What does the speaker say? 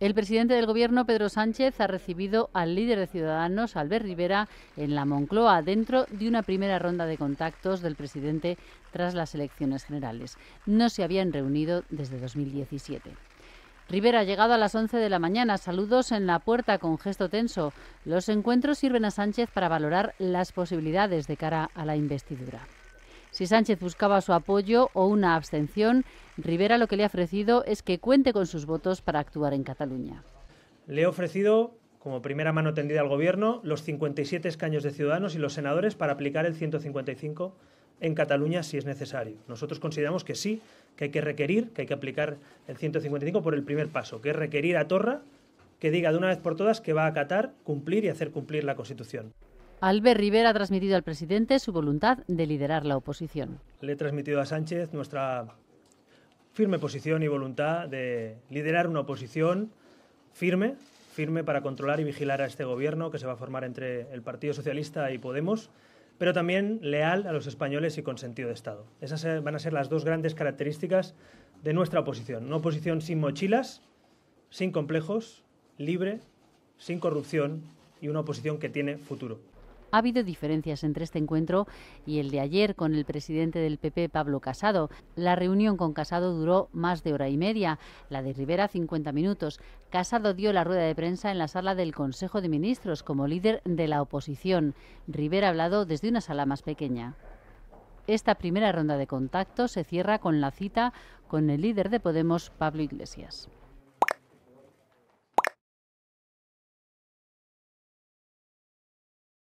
El presidente del Gobierno, Pedro Sánchez, ha recibido al líder de Ciudadanos, Albert Rivera, en la Moncloa, dentro de una primera ronda de contactos del presidente tras las elecciones generales. No se habían reunido desde 2017. Rivera ha llegado a las 11 de la mañana. Saludos en la puerta con gesto tenso. Los encuentros sirven a Sánchez para valorar las posibilidades de cara a la investidura. Si Sánchez buscaba su apoyo o una abstención, Rivera lo que le ha ofrecido es que cuente con sus votos para actuar en Cataluña. Le he ofrecido como primera mano tendida al Gobierno los 57 escaños de Ciudadanos y los senadores para aplicar el 155 en Cataluña si es necesario. Nosotros consideramos que sí, que hay que requerir, que hay que aplicar el 155 por el primer paso, que es requerir a Torra que diga de una vez por todas que va a acatar, cumplir y hacer cumplir la Constitución. Albert Rivera ha transmitido al presidente su voluntad de liderar la oposición. Le he transmitido a Sánchez nuestra firme posición y voluntad de liderar una oposición firme, firme para controlar y vigilar a este gobierno que se va a formar entre el Partido Socialista y Podemos, pero también leal a los españoles y con sentido de Estado. Esas van a ser las dos grandes características de nuestra oposición. Una oposición sin mochilas, sin complejos, libre, sin corrupción y una oposición que tiene futuro. Ha habido diferencias entre este encuentro y el de ayer con el presidente del PP, Pablo Casado. La reunión con Casado duró más de hora y media, la de Rivera 50 minutos. Casado dio la rueda de prensa en la sala del Consejo de Ministros como líder de la oposición. Rivera ha hablado desde una sala más pequeña. Esta primera ronda de contacto se cierra con la cita con el líder de Podemos, Pablo Iglesias.